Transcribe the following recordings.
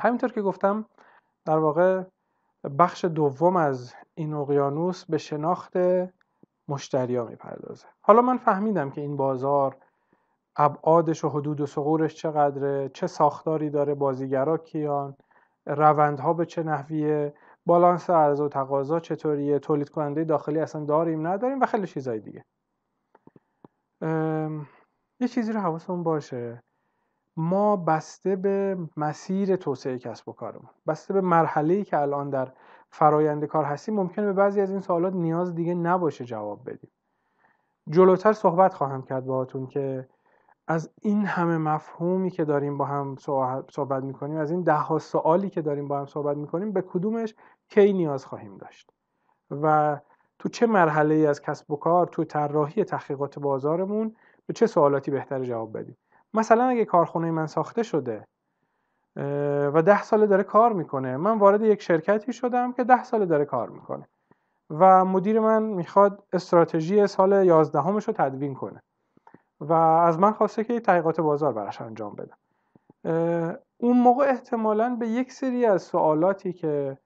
همینطور که گفتم در واقع بخش دوم از این اقیانوس به شناخت مشتریا میپردازه حالا من فهمیدم که این بازار ابعادش و حدود و سقورش چقدره چه ساختاری داره بازیگرا کیان روندها به چه نحویه بالانس عرضه و تقاضا چطوریه تولید کننده داخلی اصلا داریم نداریم و خیلی چیزهای دیگه یه چیزی رو حواسمون باشه ما بسته به مسیر توسعه کسب و کارمون بسته به مرحله‌ای که الان در فرایند کار هستیم ممکنه به بعضی از این سوالات نیاز دیگه نباشه جواب بدیم جلوتر صحبت خواهم کرد باهاتون که از این همه مفهومی که داریم با هم صحبت میکنیم از این ده ها سوالی که داریم با هم صحبت میکنیم به کدومش کی نیاز خواهیم داشت و تو چه مرحله ای از کسب و کار تو طراحی تحقیقات بازارمون به چه سوالاتی بهتر جواب بدیم مثلا اگه کارخونه من ساخته شده و ده ساله داره کار میکنه من وارد یک شرکتی شدم که ده ساله داره کار میکنه و مدیر من میخواد استراتژی سال یازدهمش رو تدوین کنه و از من خواسته که تحقیقات بازار براش انجام بدم اون موقع احتمالا به یک سری از سوالاتی که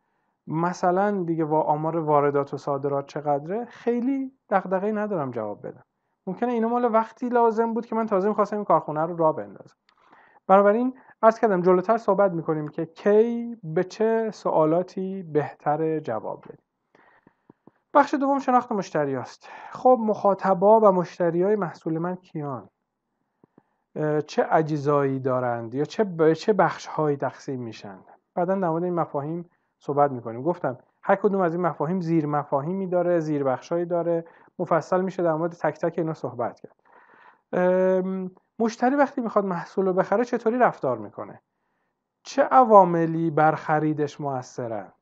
مثلا دیگه با آمار واردات و صادرات چقدره خیلی دغدغه‌ای ندارم جواب بدم ممکنه اینا مال وقتی لازم بود که من تازه میخواستم این کارخونه رو راه بندازم بنابراین ارز کردم جلوتر صحبت میکنیم که کی به چه سوالاتی بهتر جواب بدیم بخش دوم شناخت مشتری است. خب مخاطبا و مشتری های محصول من کیان چه اجزایی دارند یا چه چه بخش هایی تقسیم میشن بعدا در این مفاهیم صحبت میکنیم گفتم هر کدوم از این مفاهیم زیر مفاهیمی داره زیر بخشایی داره مفصل میشه در مورد تک تک اینا صحبت کرد مشتری وقتی میخواد محصول رو بخره چطوری رفتار میکنه چه عواملی بر خریدش موثرن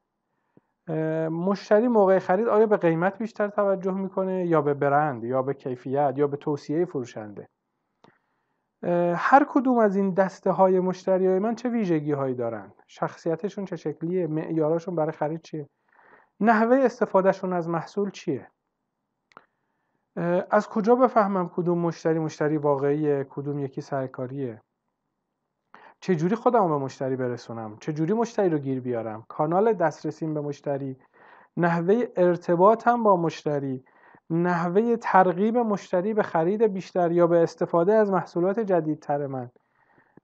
مشتری موقع خرید آیا به قیمت بیشتر توجه میکنه یا به برند یا به کیفیت یا به توصیه فروشنده هر کدوم از این دسته های مشتری های من چه ویژگی هایی دارن شخصیتشون چه شکلیه معیاراشون برای خرید چیه نحوه استفادهشون از محصول چیه از کجا بفهمم کدوم مشتری مشتری واقعیه کدوم یکی سرکاریه جوری خودم به مشتری برسونم جوری مشتری رو گیر بیارم کانال دسترسیم به مشتری نحوه ارتباطم با مشتری نحوه ترغیب مشتری به خرید بیشتر یا به استفاده از محصولات جدیدتر من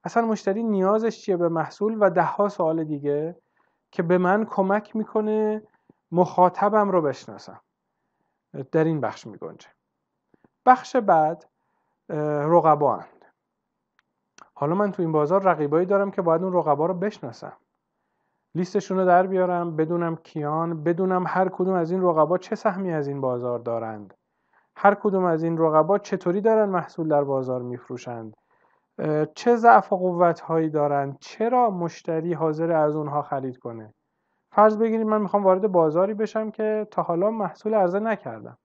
اصلا مشتری نیازش چیه به محصول و دهها سوال دیگه که به من کمک میکنه مخاطبم رو بشناسم در این بخش میگنجه بخش بعد رقبا هست حالا من تو این بازار رقیبایی دارم که باید اون رقبا رو بشناسم لیستشون رو در بیارم بدونم کیان بدونم هر کدوم از این رقبا چه سهمی از این بازار دارند هر کدوم از این رقبا چطوری دارن محصول در بازار میفروشند چه ضعف و قوت هایی دارند چرا مشتری حاضر از اونها خرید کنه فرض بگیریم من میخوام وارد بازاری بشم که تا حالا محصول عرضه نکردم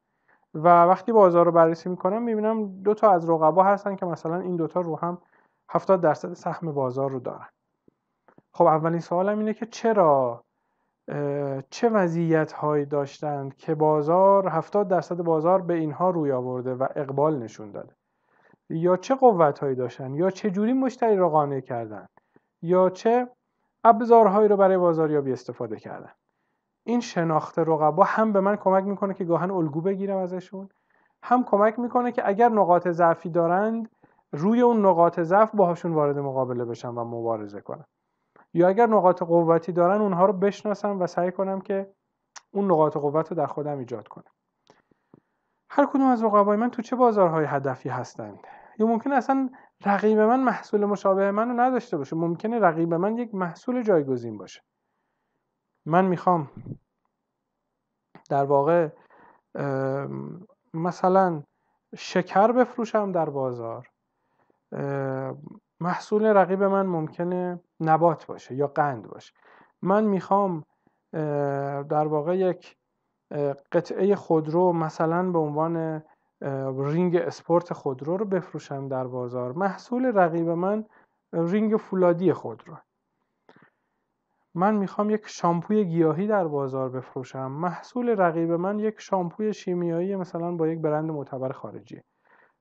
و وقتی بازار رو بررسی میکنم میبینم دو تا از رقبا هستن که مثلا این دوتا رو هم 70 درصد سهم بازار رو دارن خب اولین سوالم اینه که چرا چه وضعیت هایی داشتند که بازار 70 درصد بازار به اینها روی آورده و اقبال نشون داده یا چه قوت هایی داشتن یا چه جوری مشتری را قانع کردن یا چه ابزارهایی رو برای بازاریابی استفاده کردن این شناخت رقبا هم به من کمک میکنه که گاهن الگو بگیرم ازشون هم کمک میکنه که اگر نقاط ضعفی دارند روی اون نقاط ضعف باهاشون وارد مقابله بشن و مبارزه کنم یا اگر نقاط قوتی دارن اونها رو بشناسم و سعی کنم که اون نقاط قوت رو در خودم ایجاد کنم هر کدوم از رقبای من تو چه بازارهای هدفی هستند یا ممکن اصلا رقیب من محصول مشابه منو نداشته باشه ممکنه رقیب من یک محصول جایگزین باشه من میخوام در واقع مثلا شکر بفروشم در بازار محصول رقیب من ممکنه نبات باشه یا قند باشه من میخوام در واقع یک قطعه خودرو مثلا به عنوان رینگ اسپورت خودرو رو بفروشم در بازار محصول رقیب من رینگ فولادی خودرو من میخوام یک شامپوی گیاهی در بازار بفروشم محصول رقیب من یک شامپوی شیمیایی مثلا با یک برند معتبر خارجی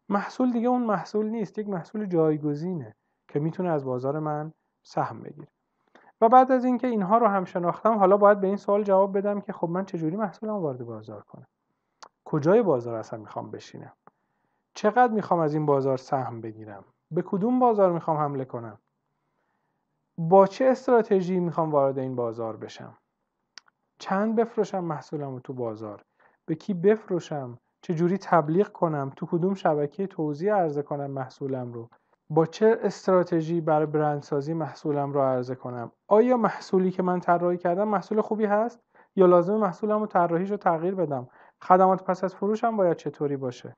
محصول دیگه اون محصول نیست یک محصول جایگزینه که میتونه از بازار من سهم بگیره و بعد از اینکه اینها رو هم شناختم حالا باید به این سوال جواب بدم که خب من چجوری محصولم وارد بازار کنم کجای بازار اصلا میخوام بشینم چقدر میخوام از این بازار سهم بگیرم به کدوم بازار میخوام حمله کنم با چه استراتژی میخوام وارد این بازار بشم چند بفروشم محصولم رو تو بازار به کی بفروشم چجوری تبلیغ کنم تو کدوم شبکه توزیع عرضه کنم محصولم رو با چه استراتژی برای برندسازی محصولم رو عرضه کنم آیا محصولی که من طراحی کردم محصول خوبی هست یا لازم محصولم رو طراحیش رو تغییر بدم خدمات پس از فروشم باید چطوری باشه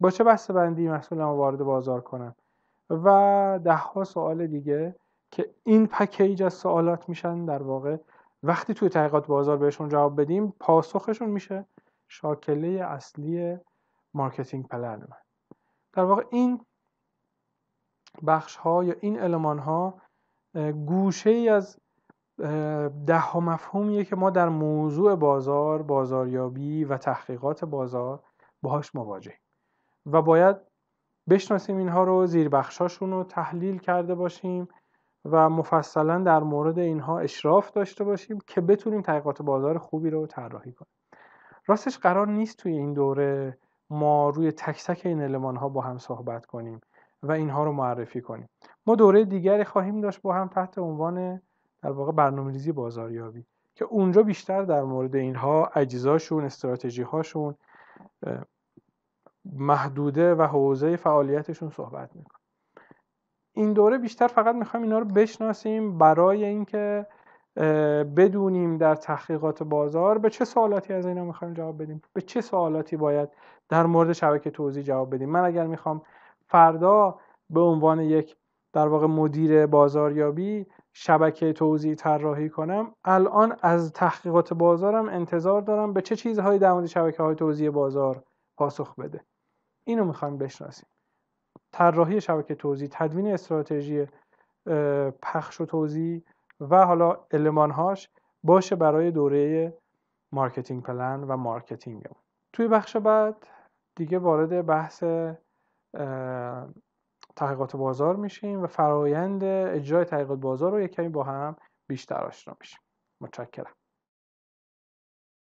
با چه بسته بندی محصولم رو وارد بازار کنم و دهها سوال دیگه که این پکیج از سوالات میشن در واقع وقتی توی تحقیقات بازار بهشون جواب بدیم پاسخشون میشه شاکله اصلی مارکتینگ پلن من در واقع این بخش ها یا این علمان ها گوشه ای از ده مفهومیه که ما در موضوع بازار بازاریابی و تحقیقات بازار باهاش مواجهیم و باید بشناسیم اینها رو زیر رو تحلیل کرده باشیم و مفصلا در مورد اینها اشراف داشته باشیم که بتونیم تحقیقات بازار خوبی رو طراحی کنیم راستش قرار نیست توی این دوره ما روی تک تک این علمان ها با هم صحبت کنیم و اینها رو معرفی کنیم ما دوره دیگری خواهیم داشت با هم تحت عنوان در واقع برنامه‌ریزی بازاریابی که اونجا بیشتر در مورد اینها اجزاشون استراتژی‌هاشون محدوده و حوزه فعالیتشون صحبت میکنیم این دوره بیشتر فقط میخوایم اینا رو بشناسیم برای اینکه بدونیم در تحقیقات بازار به چه سوالاتی از اینا میخوایم جواب بدیم به چه سوالاتی باید در مورد شبکه توضیح جواب بدیم من اگر میخوام فردا به عنوان یک در واقع مدیر بازاریابی شبکه توضیح طراحی کنم الان از تحقیقات بازارم انتظار دارم به چه چیزهایی در مورد شبکه های توزیع بازار پاسخ بده اینو میخوایم بشناسیم طراحی شبکه توضیح، تدوین استراتژی پخش و توزیع و حالا المانهاش باشه برای دوره مارکتینگ پلن و مارکتینگ توی بخش بعد دیگه وارد بحث تحقیقات بازار میشیم و فرایند اجرای تحقیقات بازار رو یک کمی با هم بیشتر آشنا میشیم متشکرم